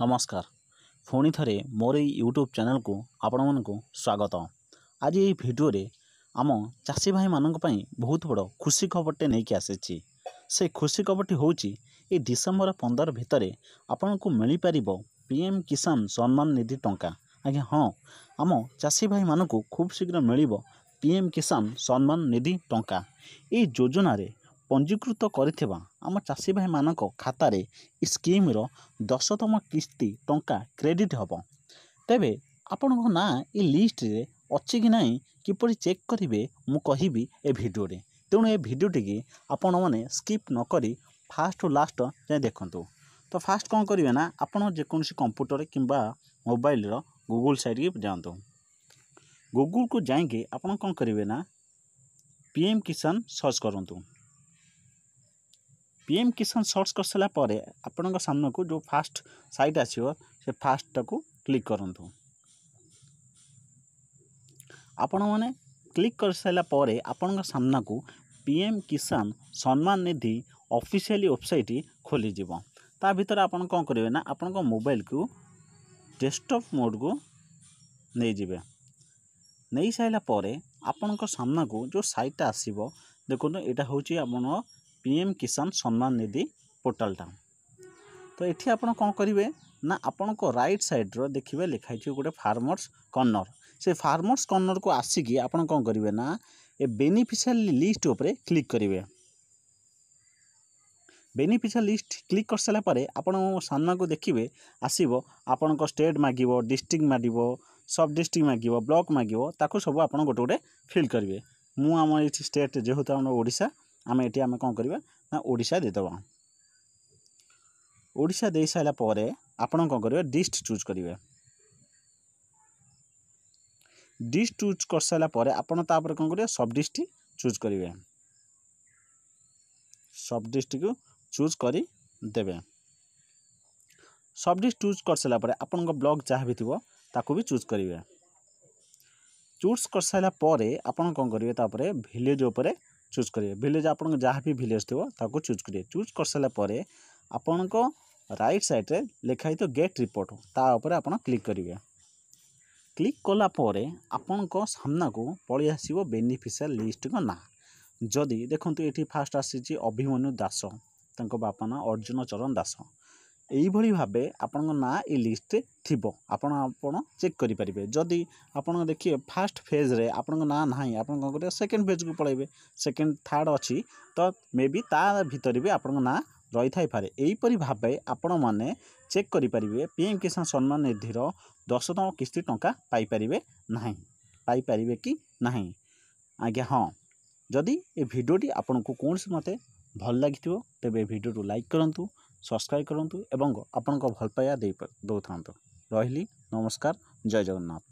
ନମସ୍କାର ପୁଣି ଥରେ ମୋର ଏଇ ୟୁଟ୍ୟୁବ୍ ଚ୍ୟାନେଲ୍କୁ ଆପଣମାନଙ୍କୁ ସ୍ୱାଗତ ଆଜି ଏହି ଭିଡ଼ିଓରେ ଆମ ଚାଷୀ ଭାଇମାନଙ୍କ ପାଇଁ ବହୁତ ବଡ଼ ଖୁସି ଖବରଟେ ନେଇକି ଆସିଛି ସେ ଖୁସି ଖବରଟି ହେଉଛି ଏଇ ଡିସେମ୍ବର ପନ୍ଦର ଭିତରେ ଆପଣଙ୍କୁ ମିଳିପାରିବ ପି ଏମ୍ କିଷାନ ସମ୍ମାନ ନିଧି ଟଙ୍କା ଆଜ୍ଞା ହଁ ଆମ ଚାଷୀ ଭାଇମାନଙ୍କୁ ଖୁବ୍ ଶୀଘ୍ର ମିଳିବ ପି ଏମ୍ କିଷାନ ସମ୍ମାନ ନିଧି ଟଙ୍କା ଏହି ଯୋଜନାରେ ପଞ୍ଜୀକୃତ କରିଥିବା ଆମ ଚାଷୀ ଭାଇମାନଙ୍କ ଖାତାରେ ସ୍କିମ୍ର ଦଶତମ କିସ୍ତି ଟଙ୍କା କ୍ରେଡ଼ିଟ୍ ହେବ ତେବେ ଆପଣଙ୍କ ନାଁ ଏ ଲିଷ୍ଟରେ ଅଛି କି ନାହିଁ କିପରି ଚେକ୍ କରିବେ ମୁଁ କହିବି ଏ ଭିଡ଼ିଓରେ ତେଣୁ ଏ ଭିଡ଼ିଓଟିକି ଆପଣମାନେ ସ୍କିପ୍ ନକରି ଫାଷ୍ଟରୁ ଲାଷ୍ଟ ଯାଏଁ ଦେଖନ୍ତୁ ତ ଫାଷ୍ଟ କ'ଣ କରିବେ ନା ଆପଣ ଯେକୌଣସି କମ୍ପ୍ୟୁଟର କିମ୍ବା ମୋବାଇଲର ଗୁଗୁଲ୍ ସାଇଟ୍କି ଯାଆନ୍ତୁ ଗୁଗୁଲ୍କୁ ଯାଇକି ଆପଣ କ'ଣ କରିବେ ନା ପି ଏମ୍ କିଷାନ ସର୍ଚ୍ଚ କରନ୍ତୁ ପିଏମ୍ କିଷାନ ସର୍ଚ୍ଚ କରିସାରିଲା ପରେ ଆପଣଙ୍କ ସାମ୍ନାକୁ ଯେଉଁ ଫାଷ୍ଟ ସାଇଟ୍ ଆସିବ ସେ ଫାଷ୍ଟଟାକୁ କ୍ଲିକ୍ କରନ୍ତୁ ଆପଣମାନେ କ୍ଲିକ୍ କରିସାରିଲା ପରେ ଆପଣଙ୍କ ସାମ୍ନାକୁ ପିଏମ୍ କିଷାନ ସମ୍ମାନ ନିଧି ଅଫିସିଆଲି ୱେବସାଇଟ୍ ଖୋଲିଯିବ ତା ଭିତରେ ଆପଣ କ'ଣ କରିବେ ନା ଆପଣଙ୍କ ମୋବାଇଲକୁ ଡେସ୍କଟପ୍ ମୋଡ଼କୁ ନେଇଯିବେ ନେଇସାରିଲା ପରେ ଆପଣଙ୍କ ସାମ୍ନାକୁ ଯେଉଁ ସାଇଟ୍ଟା ଆସିବ ଦେଖନ୍ତୁ ଏଇଟା ହେଉଛି ଆପଣ ପିଏମ୍ କିଷାନ ସମ୍ମାନ ନିଧି ପୋର୍ଟାଲ୍ଟା ତ ଏଠି ଆପଣ କ'ଣ କରିବେ ନା ଆପଣଙ୍କ ରାଇଟ୍ ସାଇଡ଼୍ର ଦେଖିବେ ଲେଖା ହେଇଛି ଗୋଟେ ଫାର୍ମର୍ସ କର୍ଣ୍ଣର ସେ ଫାର୍ମର୍ସ କର୍ଣ୍ଣରକୁ ଆସିକି ଆପଣ କ'ଣ କରିବେ ନା ଏ ବେନିଫିସିଆରି ଲିଷ୍ଟ ଉପରେ କ୍ଲିକ୍ କରିବେ ବେନିଫିସିଆଲ ଲିଷ୍ଟ କ୍ଲିକ୍ କରିସାରିଲା ପରେ ଆପଣ ସାମ୍ନାକୁ ଦେଖିବେ ଆସିବ ଆପଣଙ୍କ ଷ୍ଟେଟ୍ ମାଗିବ ଡିଷ୍ଟ୍ରିକ୍ଟ ମାଗିବ ସବ୍ ଡିଷ୍ଟ୍ରିକ୍ଟ ମାଗିବ ବ୍ଲକ୍ ମାଗିବ ତାକୁ ସବୁ ଆପଣ ଗୋଟେ ଗୋଟେ ଫିଲ୍ କରିବେ ମୁଁ ଆମ ଏଠି ଷ୍ଟେଟ୍ ଯେହେତୁ ଆମର ଓଡ଼ିଶା आम ये आम कौन करवा ओडा देदेव ओडा दे सारापर आपण कौन डिस्ट चूज करेंगे डिस्ट चूज कर सर आप कौन कर सब डिस्ट चूज करेंगे सब डिस्ट को चूज कर दे सब डिस्ट चूज कर सारापर आप ब्लक जहाँ भी थी ताकू भी चूज करेंगे चूज कर सर आप कौन करेंगे भिलेज उपरूर ଚୁଜ୍ କରିବେ ଭିଲେଜ୍ ଆପଣଙ୍କ ଯାହା ବି ଭିଲେଜ୍ ଥିବ ତାକୁ ଚୁଜ୍ କରିବେ ଚୁଜ୍ କରିସାରିଲା ପରେ ଆପଣଙ୍କ ରାଇଟ୍ ସାଇଡ଼୍ରେ ଲେଖା ହେଇଥିବ ଗେଟ୍ ରିପୋର୍ଟ ତା ଉପରେ ଆପଣ କ୍ଲିକ୍ କରିବେ କ୍ଲିକ୍ କଲା ପରେ ଆପଣଙ୍କ ସାମ୍ନାକୁ ପଳେଇ ଆସିବ ବେନିଫିସିଆରି ଲିଷ୍ଟଙ୍କ ନାଁ ଯଦି ଦେଖନ୍ତୁ ଏଠି ଫାର୍ଷ୍ଟ ଆସିଛି ଅଭିମନ୍ୟୁ ଦାସ ତାଙ୍କ ବାପା ନାଁ ଅର୍ଜୁନ ଚରଣ ଦାସ ଏଇଭଳି ଭାବେ ଆପଣଙ୍କ ନାଁ ଏଇ ଲିଷ୍ଟରେ ଥିବ ଆପଣ ଆପଣ ଚେକ୍ କରିପାରିବେ ଯଦି ଆପଣ ଦେଖିବେ ଫାର୍ଷ୍ଟ ଫେଜ୍ରେ ଆପଣଙ୍କ ନାଁ ନାହିଁ ଆପଣ କ'ଣ କରିବେ ସେକେଣ୍ଡ ଫେଜ୍କୁ ପଳାଇବେ ସେକେଣ୍ଡ ଥାର୍ଡ଼ ଅଛି ତ ମେ ବି ତା ଭିତରେ ବି ଆପଣଙ୍କ ନାଁ ରହିଥାଇପାରେ ଏହିପରି ଭାବେ ଆପଣମାନେ ଚେକ୍ କରିପାରିବେ ପି ଏମ୍ କିଷାନ ସମ୍ମାନ ନିଧିର ଦଶତମ କିସ୍ତି ଟଙ୍କା ପାଇପାରିବେ ନାହିଁ ପାଇପାରିବେ କି ନାହିଁ ଆଜ୍ଞା ହଁ ଯଦି ଏ ଭିଡ଼ିଓଟି ଆପଣଙ୍କୁ କୌଣସି ମୋତେ ଭଲ ଲାଗିଥିବ ତେବେ ଏ ଭିଡ଼ିଓକୁ ଲାଇକ୍ କରନ୍ତୁ সাবস্ক্রাইব করুন তো এবং আপনাকে ভালপায়া দেই 보도록 রইলি নমস্কার জয় জগন্নাথ